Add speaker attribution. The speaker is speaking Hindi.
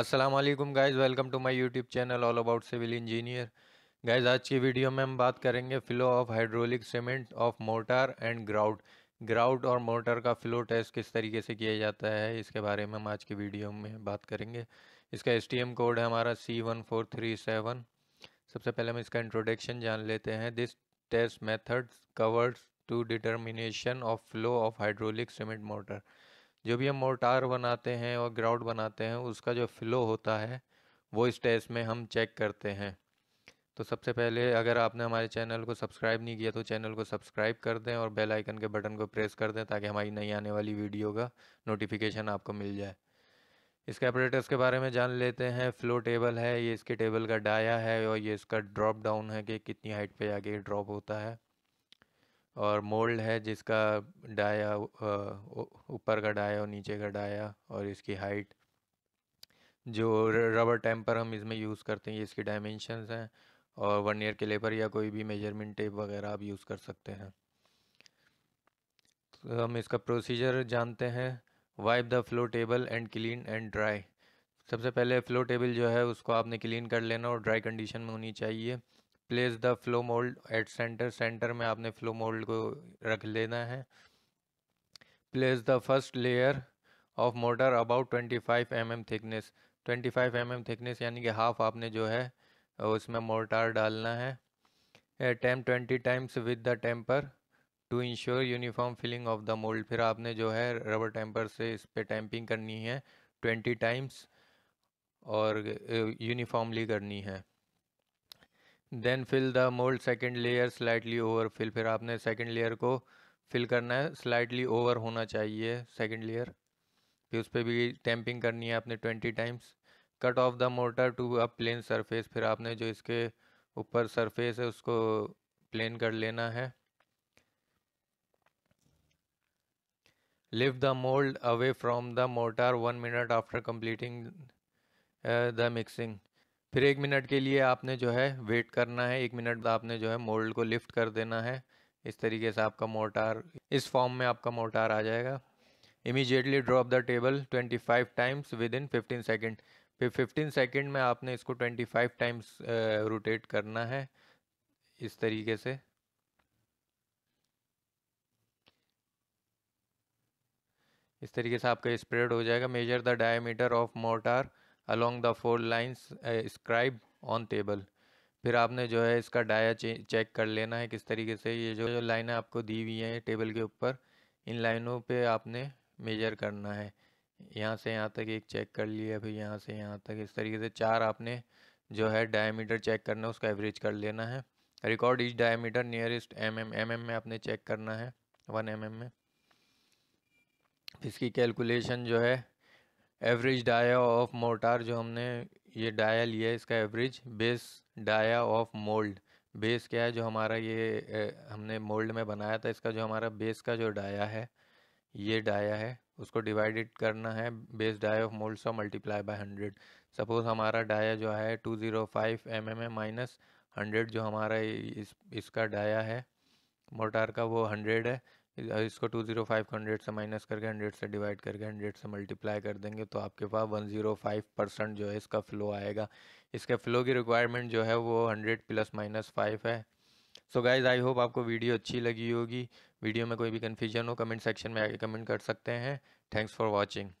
Speaker 1: अस्सलाम वालेकुम welcome to my YouTube channel all about civil engineer guys आज की वीडियो में हम बात करेंगे flow of hydraulic cement of mortar and grout grout और मोटर का फ़्लो टेस्ट किस तरीके से किया जाता है इसके बारे में हम आज की वीडियो में बात करेंगे इसका एस कोड है हमारा C one four three seven सबसे पहले हम इसका इंट्रोडक्शन जान लेते हैं this test method covers to determination of flow of hydraulic cement mortar जो भी हम मोर्टार बनाते हैं और ग्राउट बनाते हैं उसका जो फ्लो होता है वो इस टेस्ट में हम चेक करते हैं तो सबसे पहले अगर आपने हमारे चैनल को सब्सक्राइब नहीं किया तो चैनल को सब्सक्राइब कर दें और बेल आइकन के बटन को प्रेस कर दें ताकि हमारी नई आने वाली वीडियो का नोटिफिकेशन आपको मिल जाए इसके ऑपरेटर्स के बारे में जान लेते हैं फ्लो टेबल है ये इसके टेबल का डाया है और ये इसका ड्रॉप डाउन है कि कितनी हाइट पर आगे ड्रॉप होता है और मोल्ड है जिसका डाया ऊपर का डाया और नीचे का डाया और इसकी हाइट जो रबर टेम्पर हम इसमें यूज़ करते हैं ये इसकी डायमेंशन हैं और वन ईयर के लेपर या कोई भी मेजरमेंट टेप वगैरह आप यूज़ कर सकते हैं तो हम इसका प्रोसीजर जानते हैं wipe the flow table and clean and dry सबसे पहले फ्लो टेबल जो है उसको आपने क्लीन कर लेना और ड्राई कंडीशन में होनी चाहिए place the flow mould at centre centre में आपने फ्लो मोल्ड को रख लेना है place the first layer of mortar about twenty five M M thickness twenty five M M thickness यानी कि हाफ आपने जो है उसमें मोटार डालना है tamp twenty times with the tamper to ensure uniform filling of the mould फिर आपने जो है रबर टेम्पर से इस पर टैंपिंग करनी है ट्वेंटी टाइम्स और यूनिफॉर्मली uh, करनी है then fill the mould second layer slightly over fill फिर आपने सेकेंड लेयर को फिल करना है स्लाइटली ओवर होना चाहिए सेकेंड लेयर फिर उस पर भी टैंपिंग करनी है आपने twenty times cut off the mortar to a plane surface फिर आपने जो इसके ऊपर सरफेस है उसको प्लेन कर लेना है lift the mould away from the mortar one minute after completing the mixing फिर एक मिनट के लिए आपने जो है वेट करना है एक मिनट आपने जो है मोल्ड को लिफ्ट कर देना है इस तरीके से आपका मोटार इस फॉर्म में आपका मोटार आ जाएगा immediately drop the table 25 times within 15 second फिर 15 सेकेंड में आपने इसको 25 टाइम्स रोटेट करना है इस तरीके से इस तरीके से आपका स्प्रेड हो जाएगा measure the diameter of mortar along the four lines scribe on table फिर आपने जो है इसका डाया चेक कर लेना है किस तरीके से ये जो लाइनें आपको दी हुई हैं टेबल के ऊपर इन लाइनों पे आपने मेजर करना है यहाँ से यहाँ तक एक चेक कर लिया फिर यहाँ से यहाँ तक इस तरीके से चार आपने जो है डायमीटर चेक करना है उसका एवरेज कर लेना है record is diameter nearest M M M M में आपने चेक करना है वन एम एम में इसकी कैलकुलेशन जो है एवरेज डाया ऑफ मोटार जो हमने ये डाया लिया है इसका average base dia of mould base क्या है जो हमारा ये हमने मोल्ड में बनाया था इसका जो हमारा बेस का जो डाया है ये डाया है उसको डिवाइडेड करना है बेस डाया ऑफ मोल्ड सौ मल्टीप्लाई बाय हंड्रेड सपोज़ हमारा डाया जो है two zero five M M M minus hundred जो हमारा इस इसका डाया है मोटार का वो हंड्रेड है इसको टू जीरो फाइव हंड्रेड से माइनस करके हंड्रेड से डिवाइड करके हंड्रेड से मल्टीप्लाई कर देंगे तो आपके पास वन जीरो फाइव परसेंट जो है इसका फ़्लो आएगा इसके फ़्लो की रिक्वायरमेंट जो है वो हंड्रेड प्लस माइनस फाइव है सो गाइज आई होप आपको वीडियो अच्छी लगी होगी वीडियो में कोई भी कन्फ्यूजन हो कमेंट सेक्शन में आगे कमेंट कर सकते हैं थैंक्स फॉर वॉचिंग